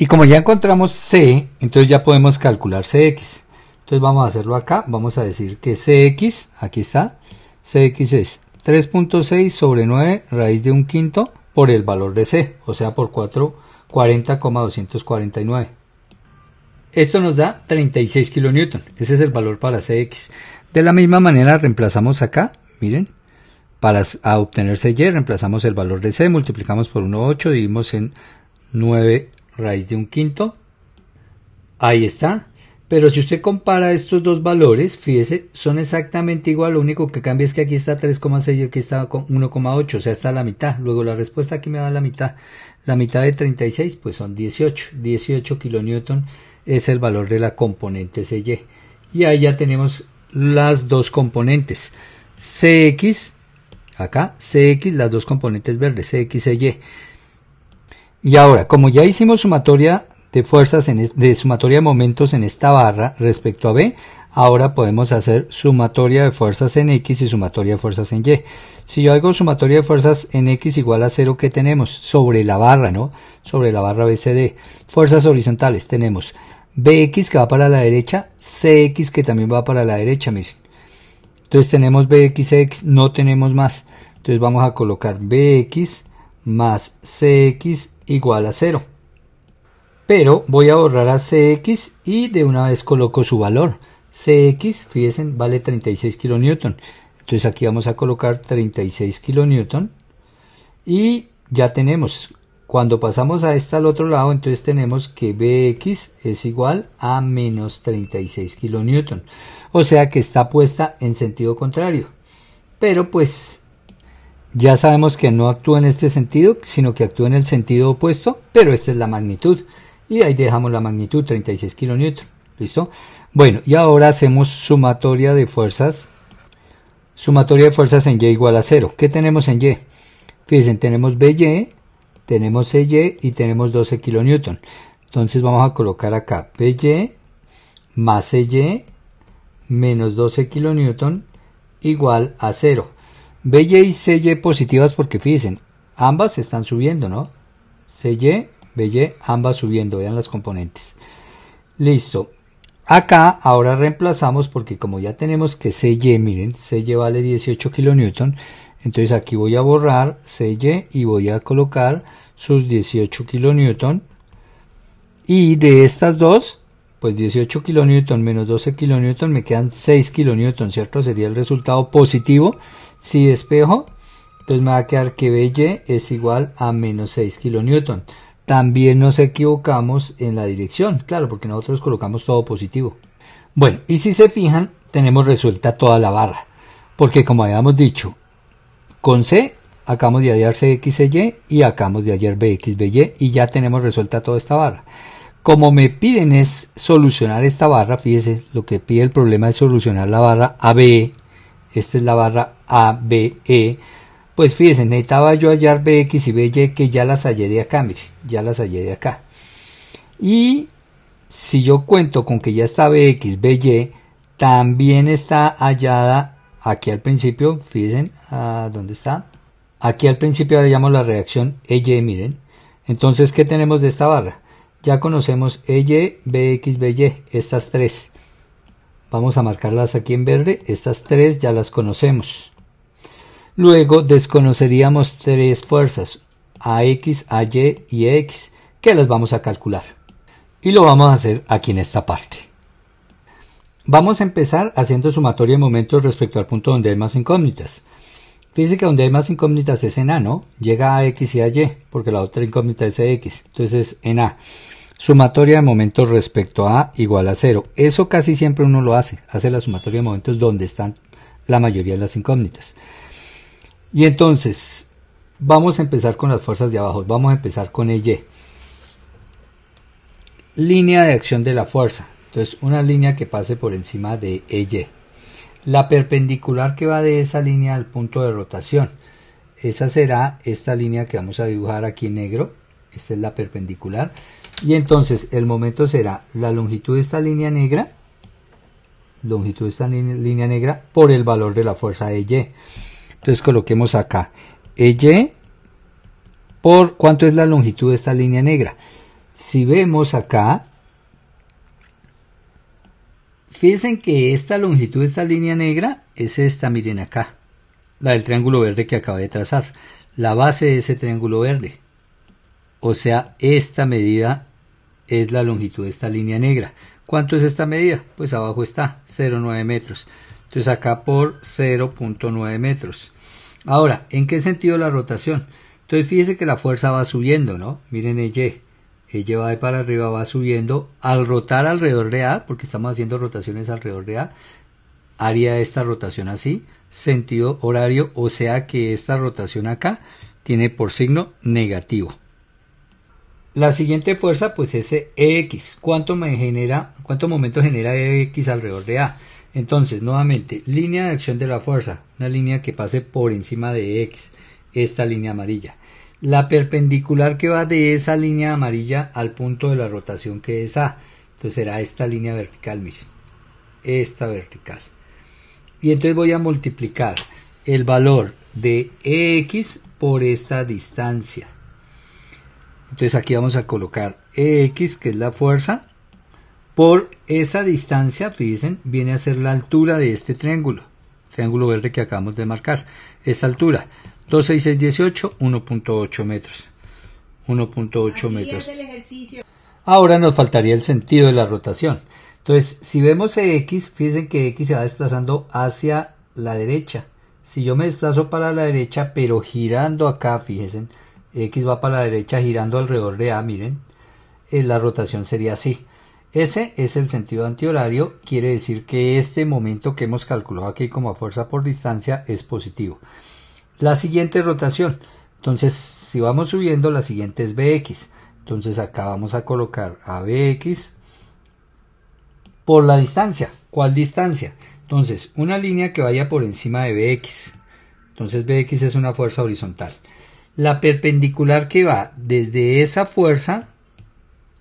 Y como ya encontramos C, entonces ya podemos calcular CX. Entonces vamos a hacerlo acá, vamos a decir que CX, aquí está, CX es 3.6 sobre 9 raíz de un quinto por el valor de C, o sea por 40,249. Esto nos da 36 kN, ese es el valor para CX. De la misma manera reemplazamos acá, miren, para obtener CY reemplazamos el valor de C, multiplicamos por 1,8, dividimos en 9 raíz de un quinto. Ahí está. Pero si usted compara estos dos valores, fíjese, son exactamente igual, lo único que cambia es que aquí está 3,6 y aquí está 1,8, o sea, está la mitad. Luego la respuesta aquí me da la mitad. La mitad de 36, pues son 18. 18 kilonewton es el valor de la componente CY. Y ahí ya tenemos las dos componentes. CX, acá, CX, las dos componentes verdes, CX, y y ahora, como ya hicimos sumatoria de fuerzas en, de sumatoria de momentos en esta barra respecto a B, ahora podemos hacer sumatoria de fuerzas en X y sumatoria de fuerzas en Y. Si yo hago sumatoria de fuerzas en X igual a 0, ¿qué tenemos? Sobre la barra, ¿no? Sobre la barra BCD. Fuerzas horizontales tenemos BX que va para la derecha, CX que también va para la derecha, miren. Entonces tenemos BXX, no tenemos más. Entonces vamos a colocar BX más CX igual a 0. Pero voy a borrar a CX y de una vez coloco su valor. CX, fíjense, vale 36 kN. Entonces aquí vamos a colocar 36 kN. Y ya tenemos, cuando pasamos a esta al otro lado, entonces tenemos que BX es igual a menos 36 kN. O sea que está puesta en sentido contrario. Pero pues ya sabemos que no actúa en este sentido, sino que actúa en el sentido opuesto, pero esta es la magnitud. Y ahí dejamos la magnitud, 36 kN. ¿Listo? Bueno, y ahora hacemos sumatoria de fuerzas. Sumatoria de fuerzas en Y igual a 0. ¿Qué tenemos en Y? Fíjense, tenemos BY, tenemos CY y tenemos 12 kN. Entonces vamos a colocar acá BY más CY menos 12 kN igual a 0. BY y CY positivas porque fíjense, ambas están subiendo, ¿no? CY, BY, ambas subiendo, vean las componentes. Listo. Acá ahora reemplazamos porque como ya tenemos que CY, miren, CY vale 18 kN entonces aquí voy a borrar CY y voy a colocar sus 18 kN Y de estas dos, pues 18 kN menos 12 kN me quedan 6 kN ¿cierto? Sería el resultado positivo si despejo, entonces me va a quedar que BY es igual a menos 6 kN, También nos equivocamos en la dirección, claro, porque nosotros colocamos todo positivo. Bueno, y si se fijan, tenemos resuelta toda la barra, porque como habíamos dicho, con C acabamos de hallar x y y acabamos de hallar BY y ya tenemos resuelta toda esta barra. Como me piden es solucionar esta barra, fíjese, lo que pide el problema es solucionar la barra AB, e. esta es la barra a, B, E pues fíjense, necesitaba yo hallar BX y BY que ya las hallé de acá, miren, ya las hallé de acá. Y si yo cuento con que ya está BX, BY, también está hallada aquí al principio, fíjense, ¿a ¿dónde está? Aquí al principio hallamos la reacción EY, miren. Entonces, ¿qué tenemos de esta barra? Ya conocemos EY, BX, BY, estas tres. Vamos a marcarlas aquí en verde, estas tres ya las conocemos. Luego desconoceríamos tres fuerzas, AX, AY y EX, que las vamos a calcular. Y lo vamos a hacer aquí en esta parte. Vamos a empezar haciendo sumatoria de momentos respecto al punto donde hay más incógnitas. Fíjense que donde hay más incógnitas es en A, ¿no? Llega a X y a Y, porque la otra incógnita es e, X. Entonces es en A. Sumatoria de momentos respecto a A igual a cero. Eso casi siempre uno lo hace. Hace la sumatoria de momentos donde están la mayoría de las incógnitas. Y entonces, vamos a empezar con las fuerzas de abajo, vamos a empezar con EY. Línea de acción de la fuerza. Entonces, una línea que pase por encima de EY. La perpendicular que va de esa línea al punto de rotación. Esa será esta línea que vamos a dibujar aquí en negro. Esta es la perpendicular. Y entonces el momento será la longitud de esta línea negra, longitud de esta línea negra por el valor de la fuerza EY entonces coloquemos acá EY por cuánto es la longitud de esta línea negra. Si vemos acá, fíjense que esta longitud de esta línea negra es esta, miren acá, la del triángulo verde que acabo de trazar, la base de ese triángulo verde. O sea, esta medida es la longitud de esta línea negra. ¿Cuánto es esta medida? Pues abajo está, 0,9 metros. Entonces acá por 0.9 metros. Ahora, ¿en qué sentido la rotación? Entonces fíjese que la fuerza va subiendo, ¿no? Miren Y. Y va de para arriba, va subiendo. Al rotar alrededor de A, porque estamos haciendo rotaciones alrededor de A, haría esta rotación así, sentido horario, o sea que esta rotación acá tiene por signo negativo. La siguiente fuerza pues es EX. ¿Cuánto me genera, cuánto momento genera EX alrededor de A? Entonces, nuevamente, línea de acción de la fuerza, una línea que pase por encima de X, esta línea amarilla. La perpendicular que va de esa línea amarilla al punto de la rotación que es A. Entonces será esta línea vertical, miren. Esta vertical. Y entonces voy a multiplicar el valor de X por esta distancia. Entonces aquí vamos a colocar X, que es la fuerza, por esa distancia, fíjense, viene a ser la altura de este triángulo, triángulo verde que acabamos de marcar. Esta altura, 2, 18, 1.8 metros. 1.8 metros. Ahora nos faltaría el sentido de la rotación. Entonces, si vemos X, fíjense que X se va desplazando hacia la derecha. Si yo me desplazo para la derecha, pero girando acá, fíjense, X va para la derecha girando alrededor de A, miren, eh, la rotación sería así. Ese es el sentido antihorario, quiere decir que este momento que hemos calculado aquí como fuerza por distancia es positivo. La siguiente rotación, entonces si vamos subiendo, la siguiente es BX. Entonces acá vamos a colocar a BX por la distancia. ¿Cuál distancia? Entonces, una línea que vaya por encima de BX. Entonces BX es una fuerza horizontal. La perpendicular que va desde esa fuerza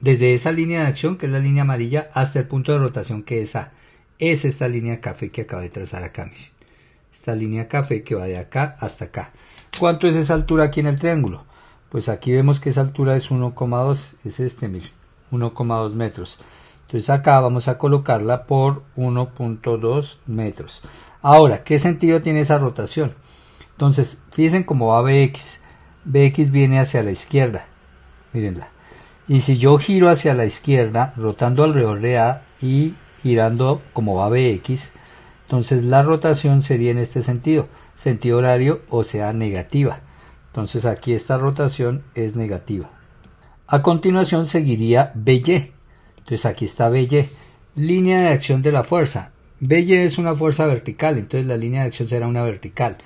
desde esa línea de acción, que es la línea amarilla, hasta el punto de rotación, que es A. Es esta línea café que acaba de trazar acá, miren. Esta línea café que va de acá hasta acá. ¿Cuánto es esa altura aquí en el triángulo? Pues aquí vemos que esa altura es 1,2, es este, miren, 1,2 metros. Entonces acá vamos a colocarla por 1.2 metros. Ahora, ¿qué sentido tiene esa rotación? Entonces, fíjense cómo va BX. BX viene hacia la izquierda. Mírenla y si yo giro hacia la izquierda, rotando alrededor de A y girando como va BX, entonces la rotación sería en este sentido, sentido horario, o sea, negativa. Entonces aquí esta rotación es negativa. A continuación seguiría BY. Entonces aquí está BY, línea de acción de la fuerza. BY es una fuerza vertical, entonces la línea de acción será una vertical.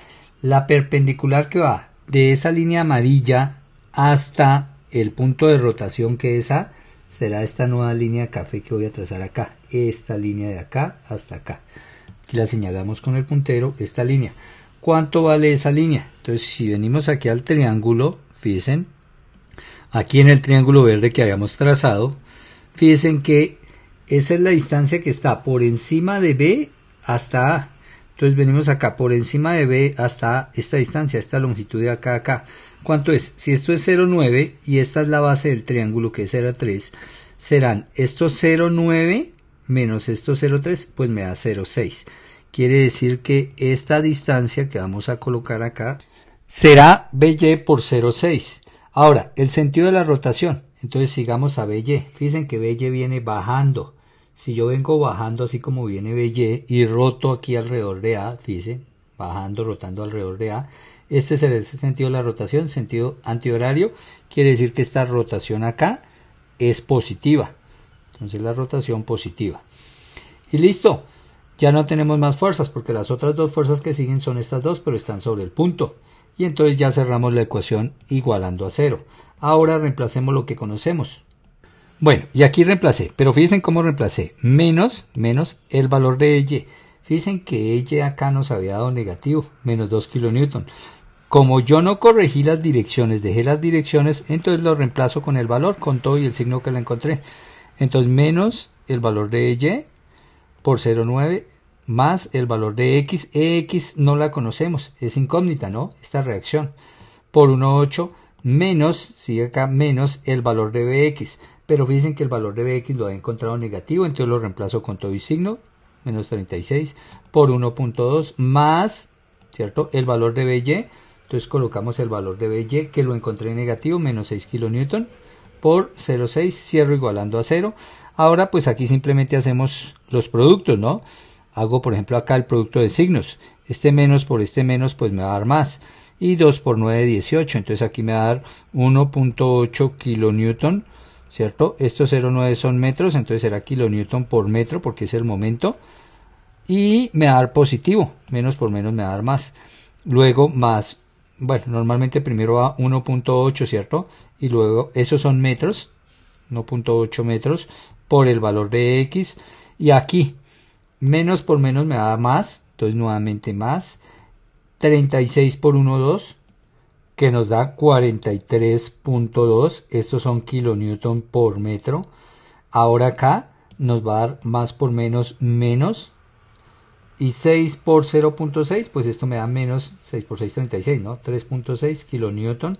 La perpendicular que va de esa línea amarilla hasta el punto de rotación que es A será esta nueva línea de café que voy a trazar acá, esta línea de acá hasta acá. Aquí la señalamos con el puntero, esta línea. ¿Cuánto vale esa línea? Entonces, si venimos aquí al triángulo, fíjense, aquí en el triángulo verde que habíamos trazado, fíjense que esa es la distancia que está por encima de B hasta A. Entonces venimos acá por encima de B hasta A, esta distancia, esta longitud de acá a acá. ¿Cuánto es? Si esto es 0,9 y esta es la base del triángulo que es 0.3, serán estos 0,9 menos estos 0,3, pues me da 0,6. Quiere decir que esta distancia que vamos a colocar acá será BY por 0,6. Ahora, el sentido de la rotación. Entonces sigamos a BY. Fíjense que BY viene bajando. Si yo vengo bajando así como viene BY y roto aquí alrededor de A, fíjense, bajando, rotando alrededor de A, este es el sentido de la rotación, sentido antihorario. Quiere decir que esta rotación acá es positiva. Entonces la rotación positiva. Y listo. Ya no tenemos más fuerzas porque las otras dos fuerzas que siguen son estas dos, pero están sobre el punto. Y entonces ya cerramos la ecuación igualando a cero. Ahora reemplacemos lo que conocemos. Bueno, y aquí reemplacé, pero fíjense cómo reemplacé. Menos, menos el valor de Y Fíjense que ella acá nos había dado negativo, menos 2 kN. Como yo no corregí las direcciones, dejé las direcciones, entonces lo reemplazo con el valor, con todo y el signo que lo encontré. Entonces menos el valor de Y por 0,9 más el valor de X. X no la conocemos, es incógnita, ¿no? Esta reacción. Por 1,8 menos, sigue acá, menos el valor de BX. Pero fíjense que el valor de BX lo había encontrado negativo, entonces lo reemplazo con todo y signo menos 36 por 1.2 más, ¿cierto? El valor de BY. Entonces colocamos el valor de BY que lo encontré negativo, menos 6 kN por 0.6, cierro igualando a 0. Ahora pues aquí simplemente hacemos los productos, ¿no? Hago por ejemplo acá el producto de signos. Este menos por este menos pues me va a dar más. Y 2 por 9, 18. Entonces aquí me va a dar 1.8 kilonewton ¿cierto? Estos 0,9 son metros, entonces será kilonewton por metro porque es el momento. Y me va a dar positivo, menos por menos me va a dar más. Luego más, bueno, normalmente primero va 1.8, ¿cierto? Y luego, esos son metros, 1.8 metros por el valor de X. Y aquí, menos por menos me da más, entonces nuevamente más. 36 por 1, 2 nos da 43.2, estos son kilonewton por metro. Ahora acá nos va a dar más por menos menos. Y 6 por 0.6, pues esto me da menos 6 por 6, 36, ¿no? 3.6 kilonewton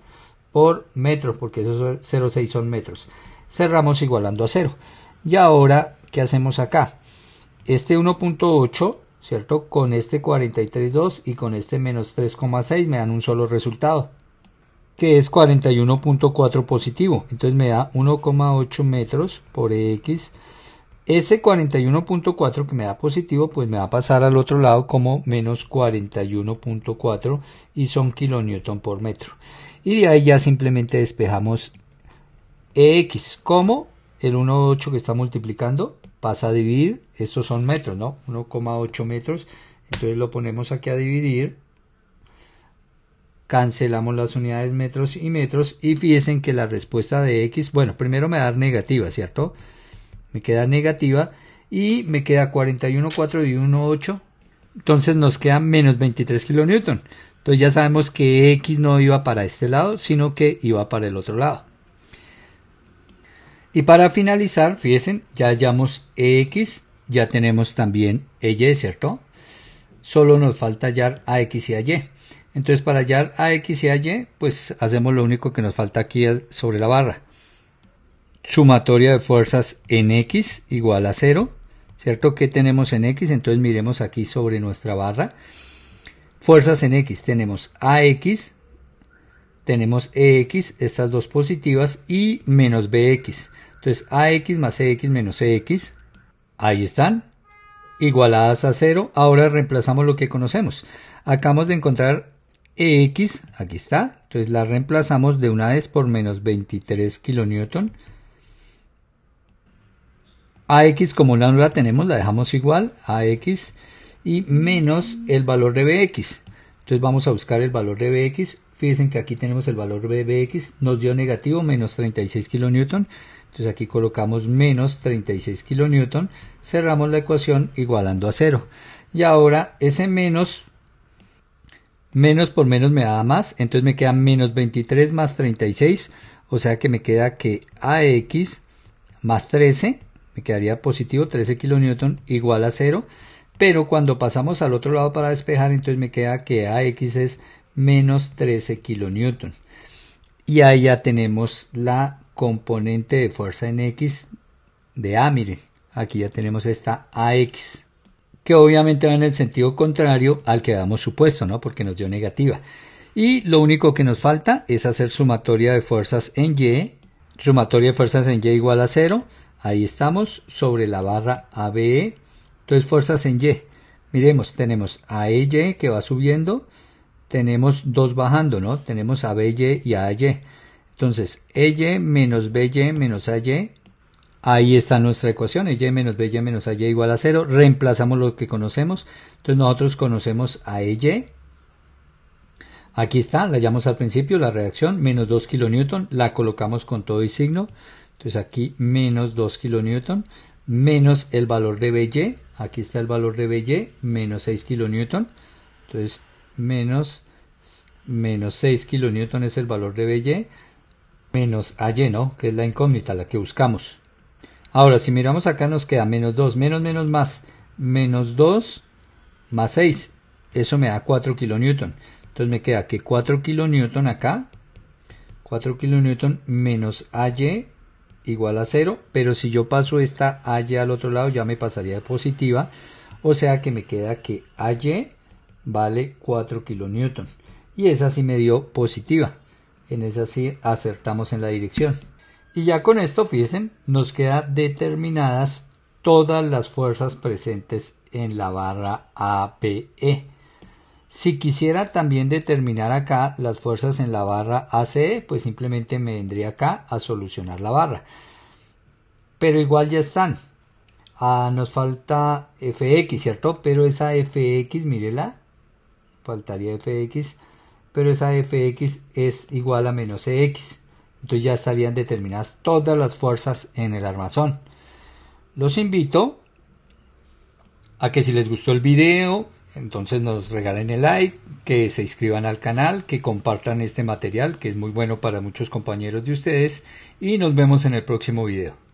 por metro, porque esos 0,6 son metros. Cerramos igualando a 0. Y ahora, ¿qué hacemos acá? Este 1.8 ¿cierto? Con este 43.2 y con este menos 3,6 me dan un solo resultado que es 41.4 positivo. Entonces me da 1,8 metros por X. Ese 41.4 que me da positivo, pues me va a pasar al otro lado como menos 41.4 y son kilonewton por metro. Y de ahí ya simplemente despejamos X. como El 1,8 que está multiplicando pasa a dividir. Estos son metros, ¿no? 1,8 metros. Entonces lo ponemos aquí a dividir cancelamos las unidades metros y metros y fíjense que la respuesta de x, bueno, primero me da negativa, ¿cierto? Me queda negativa y me queda 41, 4 y 1, Entonces nos queda menos 23 kilonewton. Entonces ya sabemos que x no iba para este lado, sino que iba para el otro lado. Y para finalizar, fíjense, ya hallamos x, ya tenemos también y, ¿cierto? Solo nos falta hallar a x y a entonces para hallar a x y AY, pues hacemos lo único que nos falta aquí sobre la barra. Sumatoria de fuerzas en x igual a 0. ¿Cierto? ¿Qué tenemos en x? Entonces miremos aquí sobre nuestra barra. Fuerzas en x. Tenemos ax, tenemos ex, estas dos positivas, y menos bx. Entonces ax más ex menos ex. Ahí están. Igualadas a 0. Ahora reemplazamos lo que conocemos. Acabamos de encontrar EX, aquí está, entonces la reemplazamos de una vez por menos 23 kN. AX como no la tenemos, la dejamos igual, AX, y menos el valor de BX. Entonces vamos a buscar el valor de BX. Fíjense que aquí tenemos el valor de BX, nos dio negativo, menos 36 kN, Entonces aquí colocamos menos 36 kN, cerramos la ecuación igualando a cero. Y ahora ese menos menos por menos me da más, entonces me queda menos 23 más 36, o sea que me queda que AX más 13, me quedaría positivo 13 kN igual a 0, pero cuando pasamos al otro lado para despejar, entonces me queda que AX es menos 13 kN. Y ahí ya tenemos la componente de fuerza en X de A, miren, aquí ya tenemos esta AX que obviamente va en el sentido contrario al que damos supuesto, ¿no? Porque nos dio negativa. Y lo único que nos falta es hacer sumatoria de fuerzas en Y, sumatoria de fuerzas en Y igual a cero, ahí estamos, sobre la barra ABE, entonces fuerzas en Y. Miremos, tenemos AEY que va subiendo, tenemos dos bajando, ¿no? Tenemos a e y a AY. E entonces, EY menos BY menos AY Ahí está nuestra ecuación, y menos BY menos ay igual a 0. Reemplazamos lo que conocemos. Entonces nosotros conocemos a e y. Aquí está, la llamamos al principio, la reacción, menos 2 kN, La colocamos con todo y signo. Entonces aquí menos 2 kN, menos el valor de BY. Aquí está el valor de BY, menos 6 kN, Entonces menos, menos 6 kN es el valor de BY menos AY, ¿no? que es la incógnita, la que buscamos. Ahora, si miramos acá nos queda menos 2, menos menos más, menos 2 más 6. Eso me da 4 kN. Entonces me queda que 4 kN acá, 4 kN menos AY igual a 0. Pero si yo paso esta AY al otro lado ya me pasaría de positiva. O sea que me queda que AY vale 4 kN. Y esa sí me dio positiva. En esa sí acertamos en la dirección. Y ya con esto, fíjense, nos quedan determinadas todas las fuerzas presentes en la barra APE. Si quisiera también determinar acá las fuerzas en la barra ACE, pues simplemente me vendría acá a solucionar la barra. Pero igual ya están. Ah, nos falta FX, ¿cierto? Pero esa FX, mírela. Faltaría FX. Pero esa FX es igual a menos EX. Entonces ya estarían determinadas todas las fuerzas en el armazón. Los invito a que si les gustó el video, entonces nos regalen el like, que se inscriban al canal, que compartan este material que es muy bueno para muchos compañeros de ustedes y nos vemos en el próximo video.